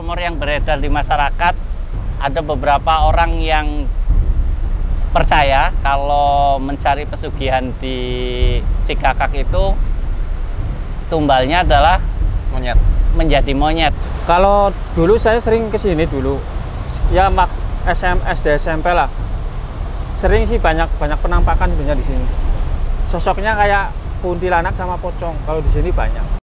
rumor yang beredar di masyarakat ada beberapa orang yang percaya kalau mencari pesugihan di Cikakak itu tumbalnya adalah monyet menjadi monyet kalau dulu saya sering ke sini dulu ya mak SMS SD SMP lah sering sih banyak banyak penampakan sebenarnya di sini sosoknya kayak kuntilanak sama pocong kalau di sini banyak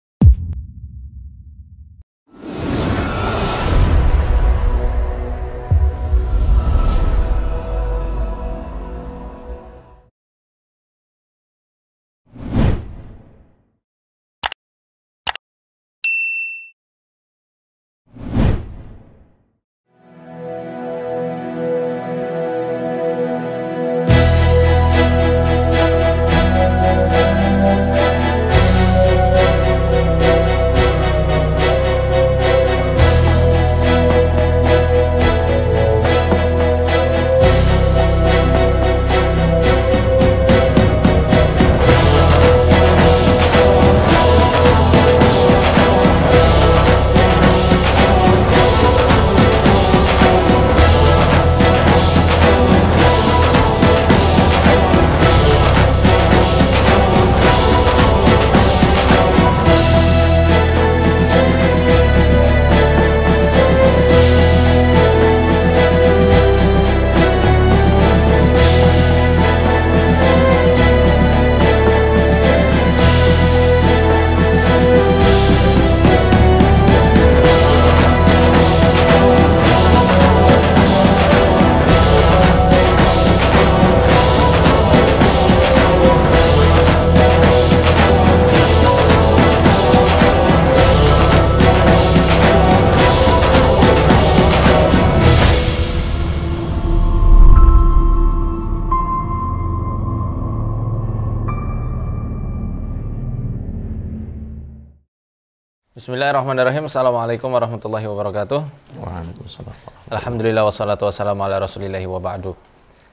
Bismillahirrahmanirrahim. Assalamualaikum warahmatullahi wabarakatuh. Waalaikumsalam. Alhamdulillah wassalatu wassalamu ala rasulillahi wa ba'du.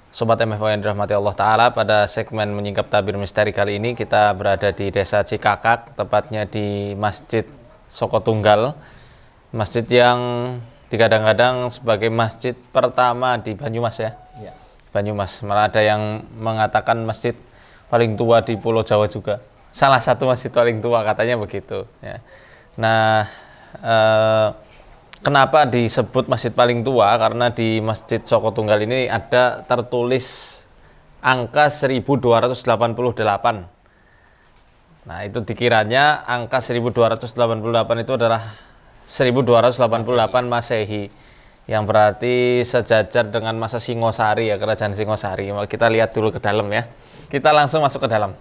Sobat MFO yang dirahmati Allah Ta'ala, pada segmen Menyingkap Tabir Misteri kali ini kita berada di desa Cikakak, tepatnya di Masjid Soko Tunggal Masjid yang digadang-gadang sebagai masjid pertama di Banyumas ya? ya. Banyumas, malah ada yang mengatakan masjid paling tua di Pulau Jawa juga. Salah satu masjid paling tua katanya begitu. Ya Nah, eh, kenapa disebut masjid paling tua? Karena di Masjid Soko Tunggal ini ada tertulis angka 1288. Nah, itu dikiranya angka 1288 itu adalah 1288 Masehi yang berarti sejajar dengan masa Singosari ya, kerajaan Singosari. Kita lihat dulu ke dalam ya. Kita langsung masuk ke dalam.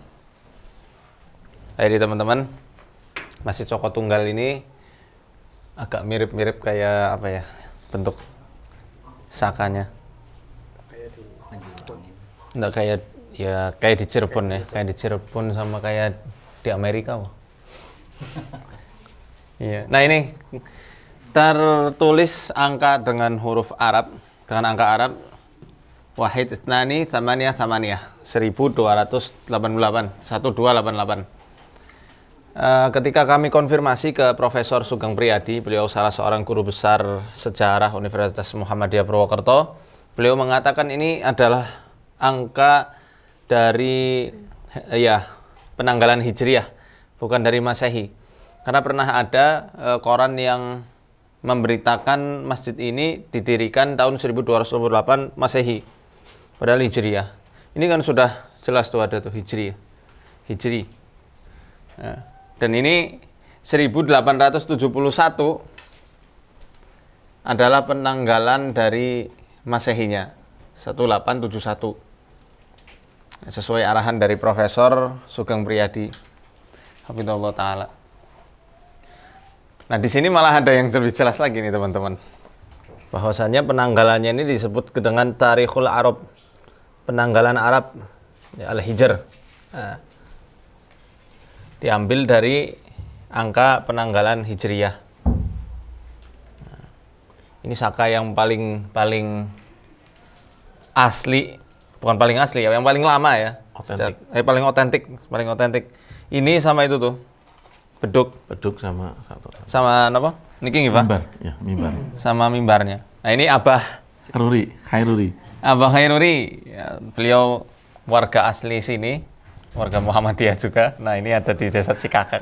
Jadi teman-teman, masih Soko Tunggal ini agak mirip-mirip kayak apa ya bentuk sakanya. Enggak kayak ya kayak di Cirebon ya, kayak di Cirebon sama kayak di Amerika. Wah. iya. Nah ini tertulis angka dengan huruf Arab, dengan angka Arab Wahid Nani Samania Samania 1288 1288 Eh, ketika kami konfirmasi ke Profesor Sugeng Priyadi, beliau salah seorang guru besar sejarah Universitas Muhammadiyah Purwokerto, beliau mengatakan ini adalah angka dari eh, ya penanggalan Hijriah, bukan dari Masehi. Karena pernah ada e, koran yang memberitakan masjid ini didirikan tahun 1228 Masehi. Padahal Hijriah. Ini kan sudah jelas tuh ada tuh Hijriah. Hijri. Ya. Dan ini 1871 adalah penanggalan dari Masehinya 1871. Sesuai arahan dari Profesor Sugeng Priyadi. Alhamdulillah taala. Nah, di sini malah ada yang lebih jelas lagi nih, teman-teman. bahwasanya penanggalannya ini disebut dengan Tarikhul Arab. Penanggalan Arab, ya, Al-Hijr. Nah, diambil dari angka penanggalan hijriyah. Nah, ini saka yang paling paling asli, bukan paling asli ya, yang paling lama ya. Eh paling otentik, paling otentik. Ini sama itu tuh. Beduk. Beduk sama satu. Sama apa? Niki nggih, Pak? Mimbar. Ya, mimbar. Hmm. Sama mimbarnya. Nah, ini Abah Khairuri, Khairuri. Abah Khairuri, ya, beliau warga asli sini warga Muhammadiyah juga. Nah ini ada di desa Cikakak.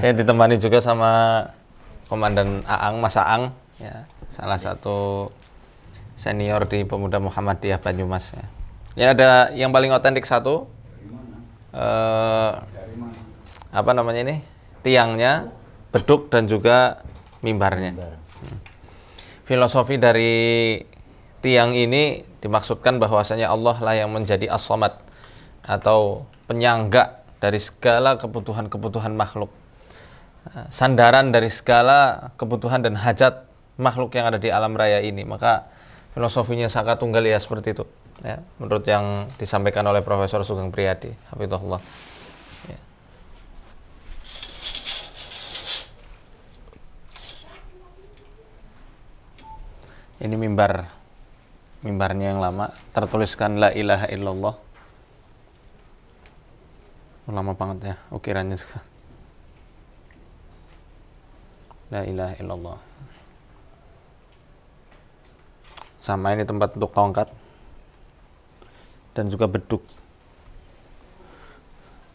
Saya ditemani juga sama Komandan Aang, Mas Aang, ya salah satu senior di Pemuda Muhammadiyah Banyumas. Ya. Ini ada yang paling otentik satu. Eh, apa namanya ini? Tiangnya, beduk dan juga mimbarnya. Hmm. Filosofi dari tiang ini dimaksudkan bahwasanya Allah lah yang menjadi as atau penyangga dari segala kebutuhan-kebutuhan makhluk eh, sandaran dari segala kebutuhan dan hajat makhluk yang ada di alam raya ini. Maka filosofinya Saka Tunggal ya seperti itu. Ya, menurut yang disampaikan oleh Profesor Sugeng Priyadi, Habibullah. Ya. Ini mimbar mimbarnya yang lama tertuliskan la ilaha illallah Oh, lama banget ya ukirannya juga. La ilaha illallah. Sama ini tempat untuk tongkat dan juga beduk.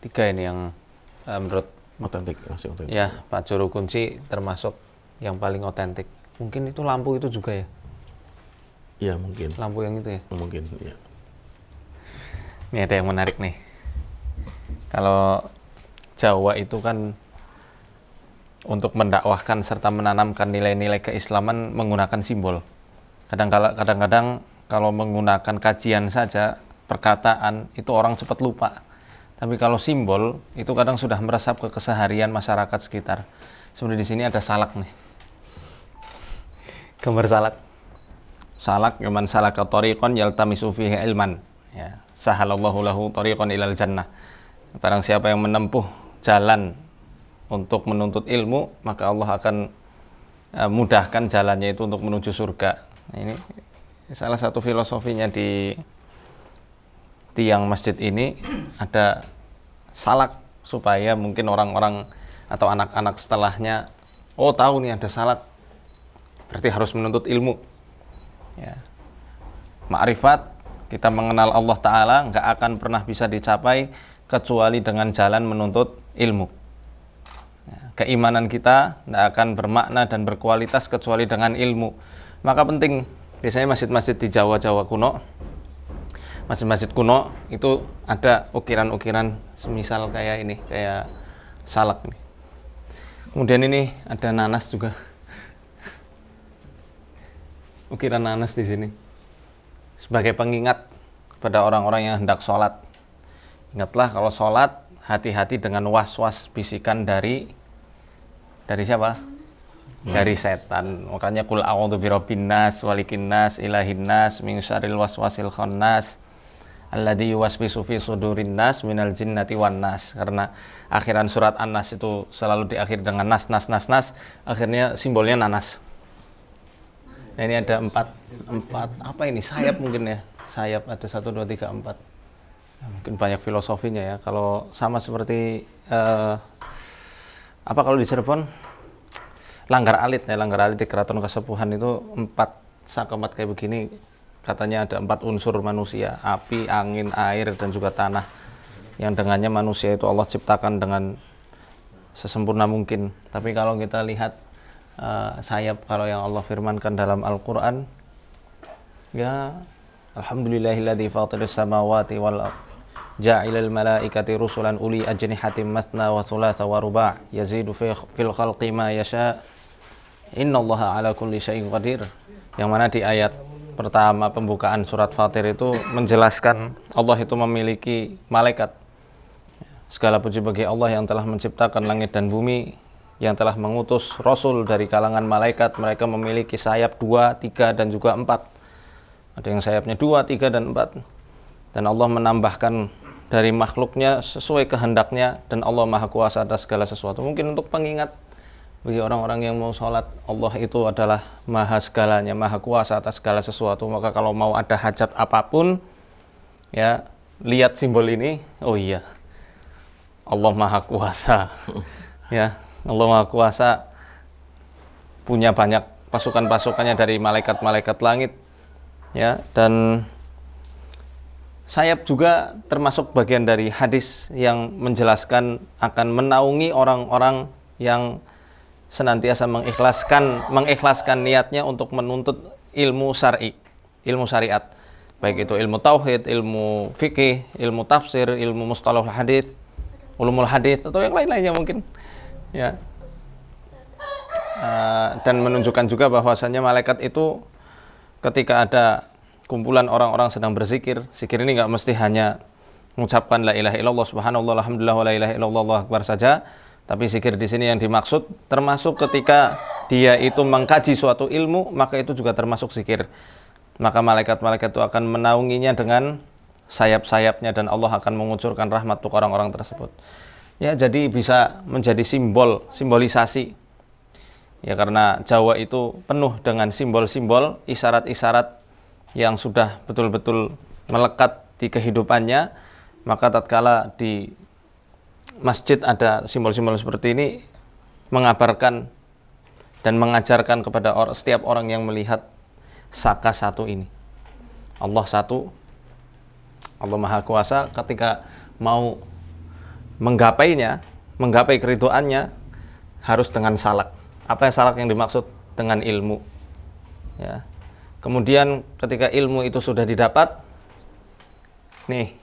Tiga ini yang uh, menurut otentik masih otentik. Ya, Pak Juru Kunci termasuk yang paling otentik. Mungkin itu lampu itu juga ya. Iya, mungkin. Lampu yang itu ya. Mungkin, ya. Ini ada yang menarik nih. Kalau Jawa itu kan untuk mendakwahkan serta menanamkan nilai-nilai keislaman menggunakan simbol. Kadang-kadang kalau menggunakan kajian saja perkataan itu orang cepat lupa. Tapi kalau simbol itu kadang sudah meresap ke keseharian masyarakat sekitar. Sebenarnya di sini ada salak nih. Gambar salak. Salak yaman salaka tariqan yaltamisu fihi ilman. Ya, sahalallahu lahu tariqan ilal jannah Barang siapa yang menempuh jalan untuk menuntut ilmu, maka Allah akan e, mudahkan jalannya itu untuk menuju surga. Nah, ini salah satu filosofinya di tiang masjid ini ada salak supaya mungkin orang-orang atau anak-anak setelahnya oh tahu nih ada salak berarti harus menuntut ilmu ya ma'rifat kita mengenal Allah Ta'ala nggak akan pernah bisa dicapai kecuali dengan jalan menuntut ilmu. Ya, keimanan kita tidak akan bermakna dan berkualitas kecuali dengan ilmu. Maka penting, biasanya masjid-masjid di Jawa-Jawa kuno, masjid-masjid kuno itu ada ukiran-ukiran semisal kayak ini, kayak salak ini. Kemudian ini ada nanas juga. Ukiran nanas di sini. Sebagai pengingat kepada orang-orang yang hendak sholat Ingatlah kalau sholat hati-hati dengan was-was bisikan dari dari siapa? Yes. Dari setan. Makanya kul a'udzu birabbin nas, walikin nas, ilahin nas, min syarril waswasil khannas alladzi yuwaswisu fi sudurin nas minal jinnati wan nas karena akhiran surat An-Nas itu selalu diakhiri dengan nas nas nas nas akhirnya simbolnya nanas nah ini ada empat empat apa ini sayap mungkin ya sayap ada satu dua tiga empat mungkin banyak filosofinya ya kalau sama seperti uh, apa kalau di Cirebon langgar alit ya langgar alit di keraton kesepuhan itu empat sakemat kayak begini katanya ada empat unsur manusia api angin air dan juga tanah yang dengannya manusia itu Allah ciptakan dengan sesempurna mungkin tapi kalau kita lihat uh, sayap kalau yang Allah firmankan dalam Al-Quran ya Alhamdulillahilladzi fatiris samawati wal ja'ilal malaikati rusulan uli ajnihatin masna wa thulatha wa ruba' yazidu fi fil khalqi ma yasha innallaha ala kulli syai'in qadir yang mana di ayat pertama pembukaan surat Fatir itu menjelaskan Allah itu memiliki malaikat segala puji bagi Allah yang telah menciptakan langit dan bumi yang telah mengutus rasul dari kalangan malaikat mereka memiliki sayap dua, tiga, dan juga empat ada yang sayapnya dua, tiga, dan empat dan Allah menambahkan dari makhluknya sesuai kehendaknya dan Allah Maha Kuasa atas segala sesuatu. Mungkin untuk pengingat bagi orang-orang yang mau sholat, Allah itu adalah Maha segalanya, Maha Kuasa atas segala sesuatu. Maka kalau mau ada hajat apapun, ya lihat simbol ini, oh iya, Allah Maha Kuasa, ya Allah Maha Kuasa punya banyak pasukan-pasukannya dari malaikat-malaikat langit, ya dan sayap juga termasuk bagian dari hadis yang menjelaskan akan menaungi orang-orang yang senantiasa mengikhlaskan mengikhlaskan niatnya untuk menuntut ilmu syar'i, ilmu syariat. Baik itu ilmu tauhid, ilmu fikih, ilmu tafsir, ilmu mustalahul hadis, ulumul hadis atau yang lain-lainnya mungkin. Ya. Ah, dan menunjukkan juga bahwasannya malaikat itu ketika ada kumpulan orang-orang sedang berzikir. Zikir ini nggak mesti hanya mengucapkan la ilaha illallah subhanallah alhamdulillah la ilaha illallah Allah akbar saja, tapi zikir di sini yang dimaksud termasuk ketika dia itu mengkaji suatu ilmu, maka itu juga termasuk zikir. Maka malaikat-malaikat itu akan menaunginya dengan sayap-sayapnya dan Allah akan mengucurkan rahmat untuk orang-orang tersebut. Ya, jadi bisa menjadi simbol, simbolisasi. Ya, karena Jawa itu penuh dengan simbol-simbol, isyarat-isyarat yang sudah betul-betul melekat di kehidupannya, maka tatkala di masjid ada simbol-simbol seperti ini mengabarkan dan mengajarkan kepada or setiap orang yang melihat saka satu ini. Allah satu, Allah Maha Kuasa ketika mau menggapainya, menggapai keriduannya harus dengan salak. Apa yang salak yang dimaksud? Dengan ilmu. Ya. Kemudian ketika ilmu itu sudah didapat, nih,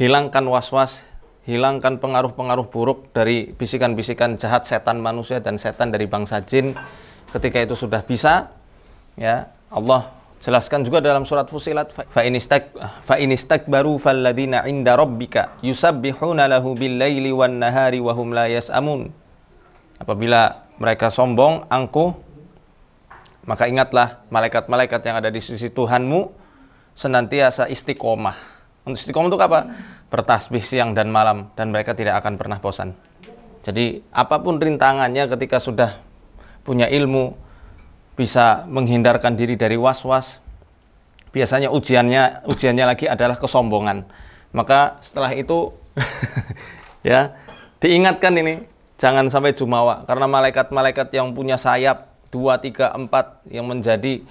hilangkan was-was, hilangkan pengaruh-pengaruh buruk dari bisikan-bisikan jahat setan manusia dan setan dari bangsa jin. Ketika itu sudah bisa, ya Allah jelaskan juga dalam surat Fusilat fa inistak baru inda rabbika yusabbihuna lahu billaili wan nahari wa hum la yas'amun apabila mereka sombong angkuh maka ingatlah malaikat-malaikat yang ada di sisi Tuhanmu senantiasa istiqomah. Untuk istiqomah itu apa? Bertasbih siang dan malam dan mereka tidak akan pernah bosan. Jadi apapun rintangannya ketika sudah punya ilmu bisa menghindarkan diri dari was-was. Biasanya ujiannya ujiannya lagi adalah kesombongan. Maka setelah itu ya diingatkan ini jangan sampai jumawa karena malaikat-malaikat yang punya sayap dua, tiga, empat yang menjadi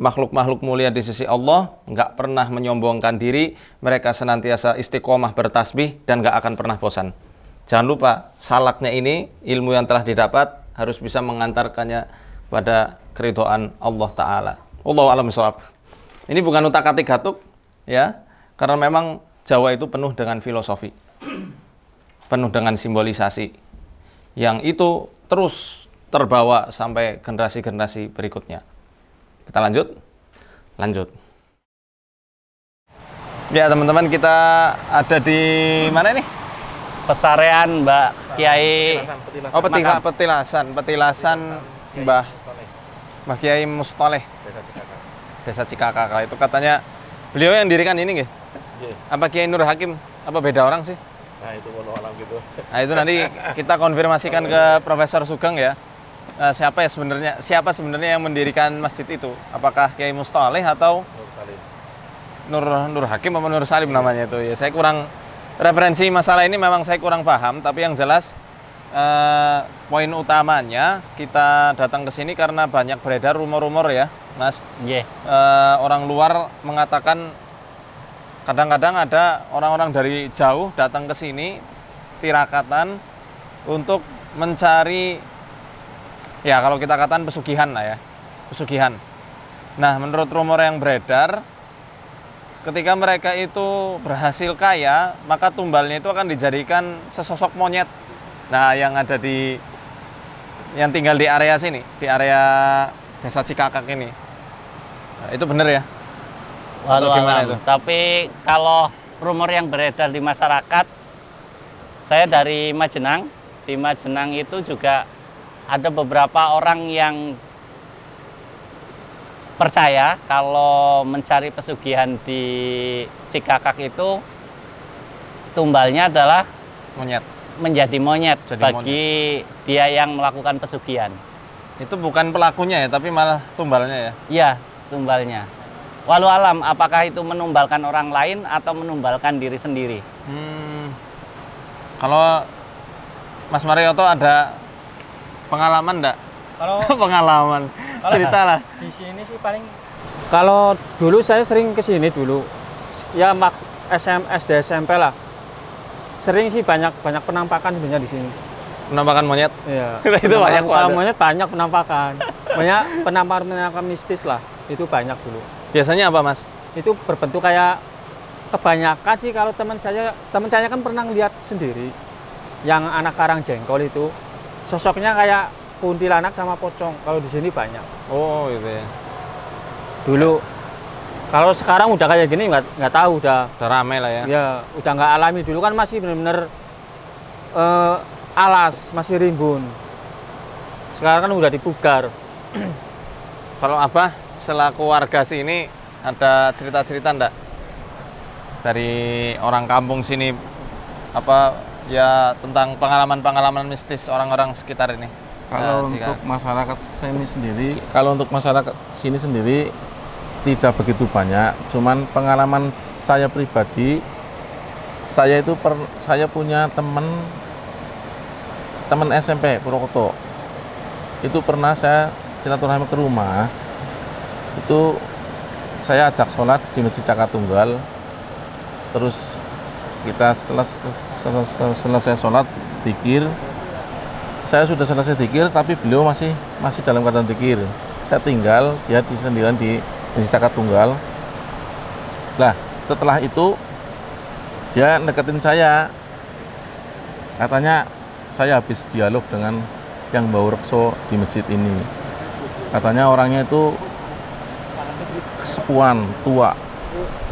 makhluk-makhluk mulia di sisi Allah, nggak pernah menyombongkan diri, mereka senantiasa istiqomah bertasbih dan nggak akan pernah bosan. Jangan lupa salaknya ini ilmu yang telah didapat harus bisa mengantarkannya pada keridoan Allah Taala. Allah alam soab. Ini bukan utak atik gatuk, ya, karena memang Jawa itu penuh dengan filosofi, penuh dengan simbolisasi, yang itu terus terbawa sampai generasi-generasi berikutnya. Kita lanjut. Lanjut. Ya, teman-teman, kita ada di mana ini? Pesarean Mbak Kiai. Oh, petilasan, petilasan. Oh, petilasan, petilasan, petilasan Mbak Mbak Kiai Mustoleh. Desa Cikaka. Desa Cikaka. itu katanya beliau yang dirikan ini nggih. Iya. Apa Kiai Nur Hakim? Apa beda orang sih? Nah, itu alam gitu. Nah, itu nanti kita konfirmasikan ke Profesor Sugeng ya uh, siapa ya sebenarnya siapa sebenarnya yang mendirikan masjid itu? Apakah Kiai Mustoleh atau Nur Salim? Nur Nur Hakim atau Nur Salim namanya itu. Ya saya kurang referensi masalah ini memang saya kurang paham, tapi yang jelas uh, poin utamanya kita datang ke sini karena banyak beredar rumor-rumor ya, Mas. Yeah. Iya. Uh, orang luar mengatakan kadang-kadang ada orang-orang dari jauh datang ke sini tirakatan untuk mencari ya kalau kita katakan pesugihan lah ya pesugihan nah menurut rumor yang beredar ketika mereka itu berhasil kaya maka tumbalnya itu akan dijadikan sesosok monyet nah yang ada di yang tinggal di area sini di area desa Cikakak ini nah, itu benar ya Walau gimana itu tapi kalau rumor yang beredar di masyarakat saya dari Majenang di Majenang itu juga ada beberapa orang yang percaya kalau mencari pesugihan di Cikakak itu tumbalnya adalah monyet menjadi monyet Jadi bagi monyet. dia yang melakukan pesugihan. Itu bukan pelakunya ya, tapi malah tumbalnya ya. Iya, tumbalnya. Walau alam apakah itu menumbalkan orang lain atau menumbalkan diri sendiri. Hmm. Kalau Mas Marioto ada Pengalaman enggak? Kalau pengalaman. Kalau Ceritalah. Di sini sih paling kalau dulu saya sering ke sini dulu. Ya mak SM, SD SMP lah. Sering sih banyak banyak penampakan sebenarnya di sini. Penampakan monyet? Iya. itu banyak kalau monyet banyak penampakan. banyak penampakan penampakan mistis lah. Itu banyak dulu. Biasanya apa, Mas? Itu berbentuk kayak kebanyakan sih kalau teman saya teman saya kan pernah lihat sendiri yang anak karang jengkol itu sosoknya kayak kuntilanak sama pocong kalau di sini banyak oh gitu ya dulu kalau sekarang udah kayak gini nggak nggak tahu udah udah rame lah ya ya udah nggak alami dulu kan masih bener-bener uh, alas masih rimbun sekarang kan udah dipugar kalau apa selaku warga sini ada cerita-cerita ndak dari orang kampung sini apa ya tentang pengalaman-pengalaman mistis orang-orang sekitar ini. Kalau nah, untuk jika... masyarakat sini sendiri, iya. kalau untuk masyarakat sini sendiri tidak begitu banyak, cuman pengalaman saya pribadi saya itu per, saya punya teman teman SMP Purwokerto. Itu pernah saya silaturahmi ke rumah. Itu saya ajak sholat di Masjid Cakatunggal. Terus kita setelah selesai sholat dikir saya sudah selesai dikir tapi beliau masih masih dalam keadaan dikir saya tinggal dia di sendirian di masjid sakat tunggal lah setelah itu dia deketin saya katanya saya habis dialog dengan yang bau rekso di masjid ini katanya orangnya itu kesepuan tua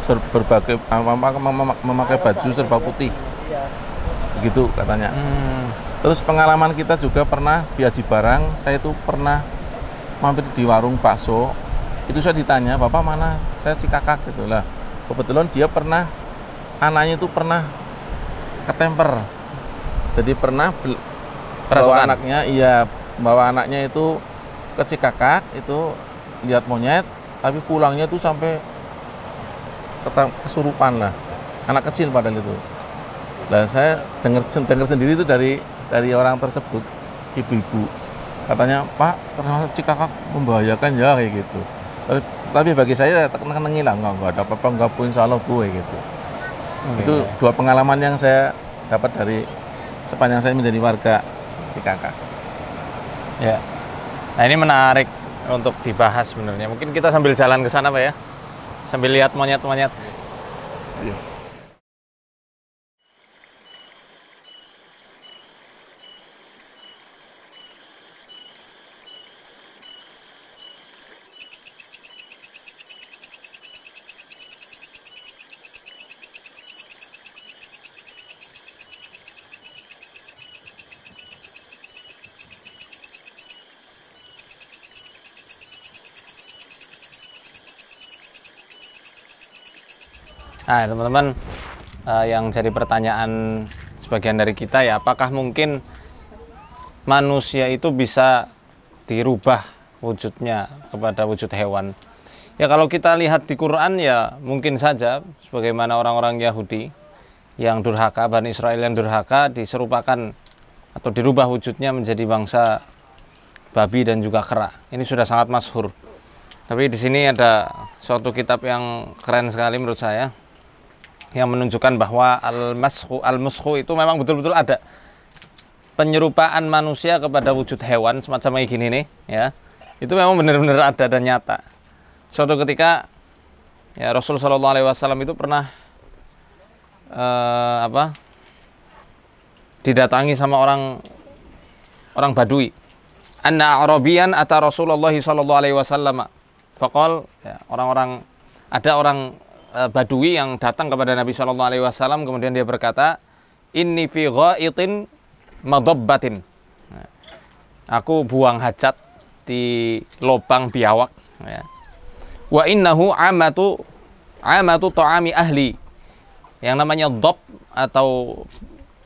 berbagai memakai baju serba putih begitu katanya hmm. terus pengalaman kita juga pernah di Haji Barang saya itu pernah mampir di warung bakso itu saya ditanya bapak mana saya cikakak gitu lah kebetulan dia pernah anaknya itu pernah ketemper jadi pernah bawa anaknya iya bawa anaknya itu ke Cikakak itu lihat monyet tapi pulangnya itu sampai kesurupan lah anak kecil padahal itu dan saya dengar dengar sendiri itu dari dari orang tersebut ibu-ibu katanya pak ternyata cikakak membahayakan ya kayak gitu tapi, tapi bagi saya tenang ngilang nggak nggak ada apa-apa nggak pun salah gue gitu okay. Oh, itu iya. dua pengalaman yang saya dapat dari sepanjang saya menjadi warga Cikakak ya nah ini menarik untuk dibahas sebenarnya mungkin kita sambil jalan ke sana pak ya sambil lihat monyet-monyet Nah, teman-teman uh, yang jadi pertanyaan sebagian dari kita ya, apakah mungkin manusia itu bisa dirubah wujudnya kepada wujud hewan? Ya kalau kita lihat di Quran ya mungkin saja sebagaimana orang-orang Yahudi yang durhaka, Bani Israel yang durhaka diserupakan atau dirubah wujudnya menjadi bangsa babi dan juga kera. Ini sudah sangat masyhur. Tapi di sini ada suatu kitab yang keren sekali menurut saya yang menunjukkan bahwa al-mashu al-mushu itu memang betul-betul ada penyerupaan manusia kepada wujud hewan semacam kayak gini nih ya itu memang benar-benar ada dan nyata suatu ketika ya Rasul Shallallahu Alaihi Wasallam itu pernah eh, apa didatangi sama orang orang Badui anna Arabian atau Rasulullah Shallallahu Alaihi Wasallam fakol ya, orang-orang ada orang Eh, Badui yang datang kepada Nabi Shallallahu Alaihi Wasallam kemudian dia berkata ini fi ghaitin madobatin nah, aku buang hajat di lubang biawak ya. wa innahu amatu amatu ta'ami ahli yang namanya dob atau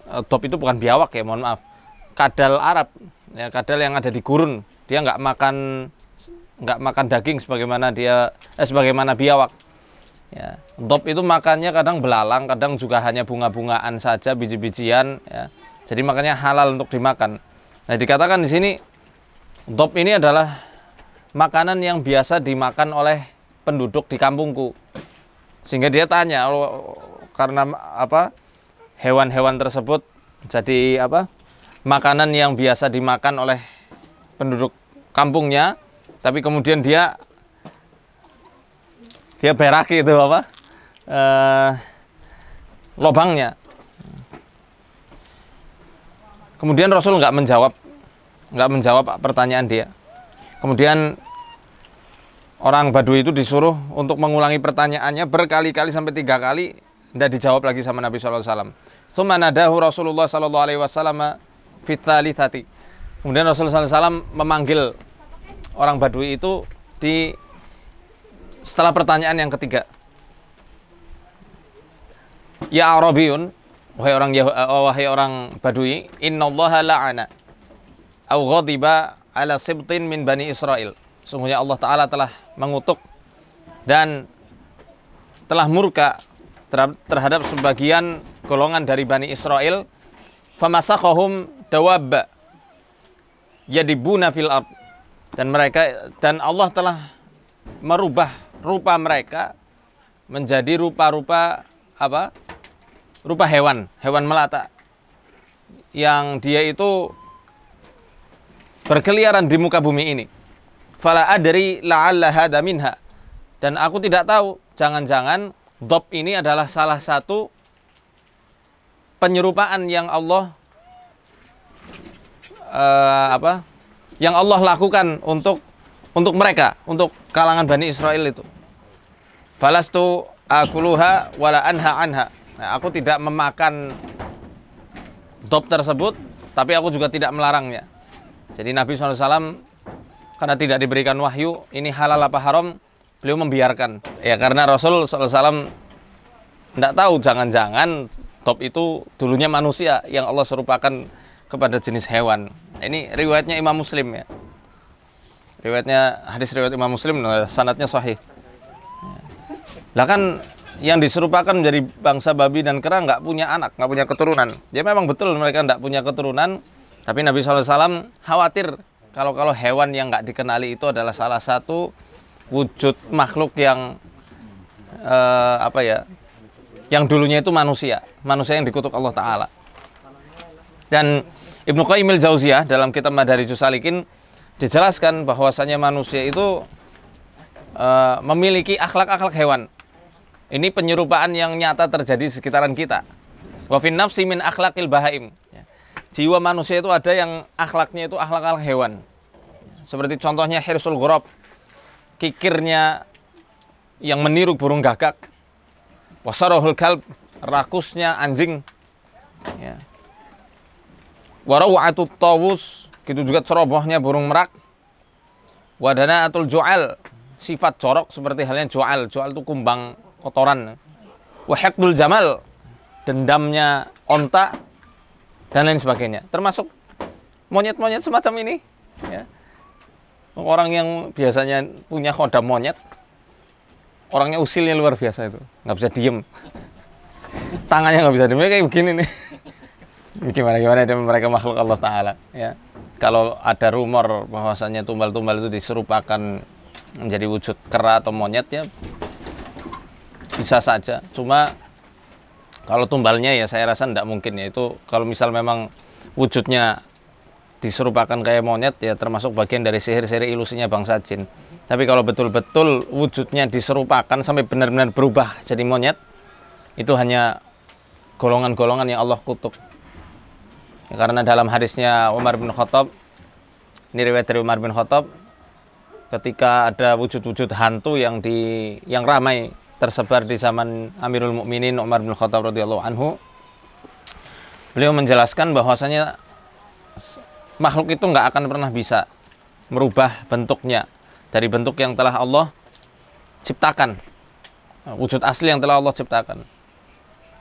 eh, dob itu bukan biawak ya mohon maaf kadal Arab ya kadal yang ada di gurun dia nggak makan nggak makan daging sebagaimana dia eh, sebagaimana biawak Ya. Top itu makannya kadang belalang, kadang juga hanya bunga-bungaan saja, biji-bijian. Ya. Jadi makanya halal untuk dimakan. Nah dikatakan di sini top ini adalah makanan yang biasa dimakan oleh penduduk di kampungku. Sehingga dia tanya, oh, karena apa hewan-hewan tersebut jadi apa makanan yang biasa dimakan oleh penduduk kampungnya, tapi kemudian dia dia berak itu apa eh, lobangnya kemudian Rasul nggak menjawab nggak menjawab pertanyaan dia kemudian orang Badui itu disuruh untuk mengulangi pertanyaannya berkali-kali sampai tiga kali tidak dijawab lagi sama Nabi saw. Sumanadahu Rasulullah Alaihi Wasallam Kemudian Rasulullah SAW memanggil orang Badui itu di setelah pertanyaan yang ketiga. Ya Arabiyun, wahai orang Yahu, eh, oh, wahai orang Badui, innallaha la'ana au ghadiba ala sibtin min Bani Israel. Sungguhnya Allah Ta'ala telah mengutuk dan telah murka terhadap sebagian golongan dari Bani Israel. famasakhahum dawab yadibuna fil ard. Dan mereka dan Allah telah merubah rupa mereka menjadi rupa-rupa apa? Rupa hewan, hewan melata. Yang dia itu berkeliaran di muka bumi ini. Fala adri la'alla hadha minha. Dan aku tidak tahu, jangan-jangan dop ini adalah salah satu penyerupaan yang Allah uh, apa? Yang Allah lakukan untuk untuk mereka, untuk kalangan Bani Israel itu. Falastu akuluha wala anha anha. Nah, aku tidak memakan dop tersebut, tapi aku juga tidak melarangnya. Jadi Nabi SAW karena tidak diberikan wahyu, ini halal apa haram, beliau membiarkan. Ya karena Rasul SAW tidak tahu jangan-jangan dop itu dulunya manusia yang Allah serupakan kepada jenis hewan. Ini riwayatnya Imam Muslim ya. Riwayatnya hadis riwayat Imam Muslim, nah, sanatnya sahih. Lah kan yang diserupakan menjadi bangsa babi dan kera nggak punya anak, nggak punya keturunan. Ya memang betul mereka nggak punya keturunan, tapi Nabi SAW khawatir kalau-kalau hewan yang nggak dikenali itu adalah salah satu wujud makhluk yang eh, apa ya, yang dulunya itu manusia, manusia yang dikutuk Allah Ta'ala. Dan Ibnu Qayyim Jauziyah dalam kitab Madarijus Salikin dijelaskan bahwasanya manusia itu eh, memiliki akhlak-akhlak hewan ini penyerupaan yang nyata terjadi di sekitaran kita. Wafin nafsi min akhlakil bahaim. Ya. Jiwa manusia itu ada yang akhlaknya itu akhlak-akhlak hewan. Seperti contohnya hirsul gorob. Kikirnya yang meniru burung gagak. Wasarohul kalb. Rakusnya anjing. Ya. Warawatu tawus. Gitu juga cerobohnya burung merak. Wadana atul jual. Sifat corok seperti halnya jual. Jual itu kumbang kotoran wahakdul jamal dendamnya onta dan lain sebagainya termasuk monyet-monyet semacam ini ya. orang yang biasanya punya koda monyet orangnya usilnya luar biasa itu nggak bisa diem tangannya nggak bisa diem kayak begini nih gimana gimana dia mereka makhluk Allah Taala ya kalau ada rumor bahwasanya tumbal-tumbal itu diserupakan menjadi wujud kera atau monyet ya bisa saja cuma kalau tumbalnya ya saya rasa tidak mungkin ya itu kalau misal memang wujudnya diserupakan kayak monyet ya termasuk bagian dari sihir-sihir ilusinya bang jin tapi kalau betul-betul wujudnya diserupakan sampai benar-benar berubah jadi monyet itu hanya golongan-golongan yang Allah kutuk ya, karena dalam hadisnya Umar bin Khattab ini riwayat dari Umar bin Khattab ketika ada wujud-wujud hantu yang di yang ramai tersebar di zaman Amirul Mukminin Umar bin Khattab radhiyallahu anhu. Beliau menjelaskan bahwasanya makhluk itu nggak akan pernah bisa merubah bentuknya dari bentuk yang telah Allah ciptakan. Wujud asli yang telah Allah ciptakan.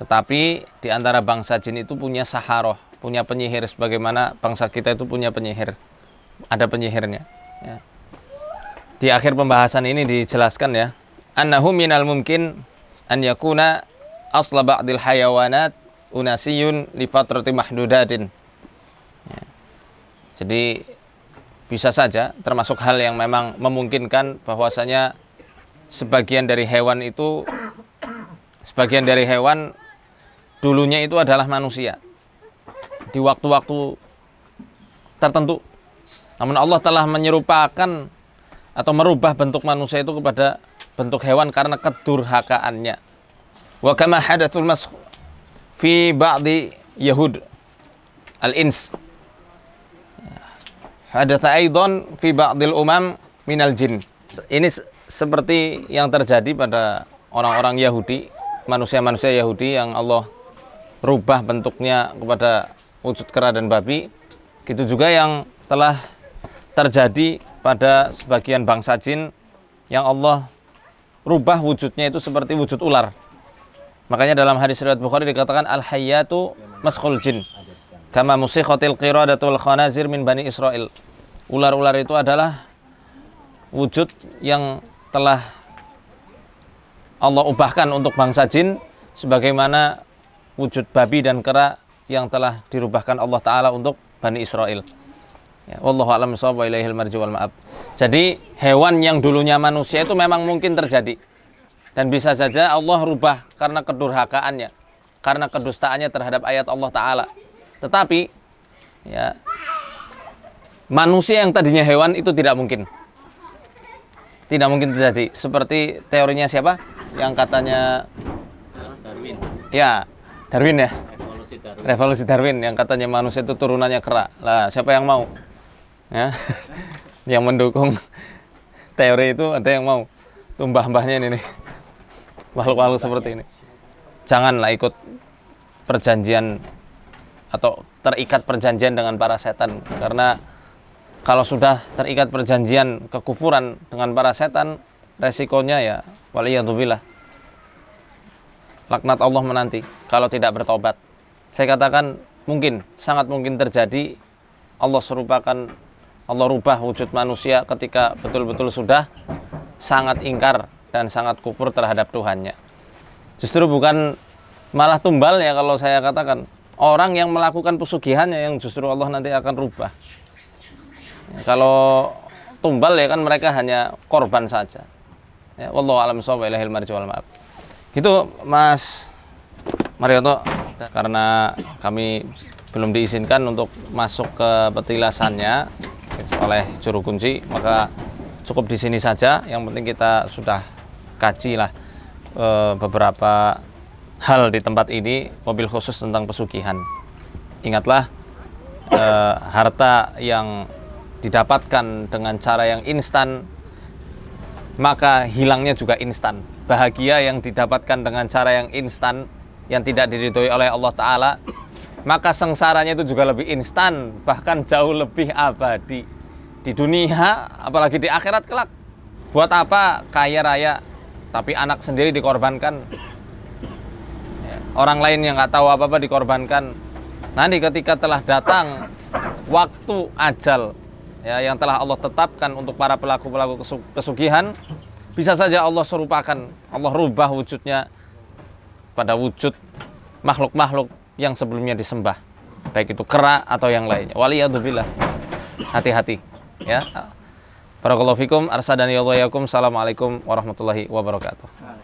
Tetapi di antara bangsa jin itu punya saharoh, punya penyihir sebagaimana bangsa kita itu punya penyihir. Ada penyihirnya. Ya. Di akhir pembahasan ini dijelaskan ya annahu minal mumkin an yakuna asla ba'dil hayawanat unasiyun li fatrati mahdudatin. Ya. Jadi bisa saja termasuk hal yang memang memungkinkan bahwasanya sebagian dari hewan itu sebagian dari hewan dulunya itu adalah manusia di waktu-waktu tertentu. Namun Allah telah menyerupakan atau merubah bentuk manusia itu kepada bentuk hewan karena kedurhakaannya. Wa kama hadatsul masx fi ba'di Yahud al-ins. Hadatsa aidan fi ba'dil umam minal jin. Ini seperti yang terjadi pada orang-orang Yahudi, manusia-manusia Yahudi yang Allah rubah bentuknya kepada wujud kera dan babi. Gitu juga yang telah terjadi pada sebagian bangsa jin yang Allah rubah wujudnya itu seperti wujud ular. Makanya dalam hadis riwayat Bukhari dikatakan al-hayyatu maskhul jin. Kama musikhatil qiradatul khanazir min Bani Israel. Ular-ular itu adalah wujud yang telah Allah ubahkan untuk bangsa jin sebagaimana wujud babi dan kera yang telah dirubahkan Allah Ta'ala untuk Bani Israel. Ya, Wallahu a'lam wa ilaihil Jadi hewan yang dulunya manusia itu memang mungkin terjadi. Dan bisa saja Allah rubah karena kedurhakaannya, karena kedustaannya terhadap ayat Allah taala. Tetapi ya manusia yang tadinya hewan itu tidak mungkin. Tidak mungkin terjadi. Seperti teorinya siapa? Yang katanya Darwin. Ya, Darwin ya. Revolusi Darwin. Revolusi Darwin yang katanya manusia itu turunannya kera. Lah, siapa yang mau? ya yang mendukung teori itu ada yang mau tumbah mbahnya ini nih makhluk-makhluk seperti ini janganlah ikut perjanjian atau terikat perjanjian dengan para setan karena kalau sudah terikat perjanjian kekufuran dengan para setan resikonya ya waliyadzubillah laknat Allah menanti kalau tidak bertobat saya katakan mungkin sangat mungkin terjadi Allah serupakan Allah rubah wujud manusia ketika betul-betul sudah sangat ingkar dan sangat kufur terhadap Tuhannya. Justru bukan malah tumbal ya kalau saya katakan orang yang melakukan pesugihannya yang justru Allah nanti akan rubah. Ya, kalau tumbal ya kan mereka hanya korban saja. Ya, Allah alam ilahil marjual maaf. Gitu Mas Marioto karena kami belum diizinkan untuk masuk ke petilasannya oleh juru kunci maka cukup di sini saja yang penting kita sudah kaji lah e, beberapa hal di tempat ini mobil khusus tentang pesugihan ingatlah e, harta yang didapatkan dengan cara yang instan maka hilangnya juga instan bahagia yang didapatkan dengan cara yang instan yang tidak diridhoi oleh Allah Ta'ala maka sengsaranya itu juga lebih instan, bahkan jauh lebih abadi. Di dunia, apalagi di akhirat kelak. Buat apa kaya raya, tapi anak sendiri dikorbankan. Orang lain yang nggak tahu apa-apa dikorbankan. Nanti ketika telah datang waktu ajal ya, yang telah Allah tetapkan untuk para pelaku-pelaku kesugihan, bisa saja Allah serupakan, Allah rubah wujudnya pada wujud makhluk-makhluk yang sebelumnya disembah baik itu kera atau yang lainnya waliyadubillah hati-hati ya Barakallahu fikum arsadani Assalamualaikum warahmatullahi wabarakatuh.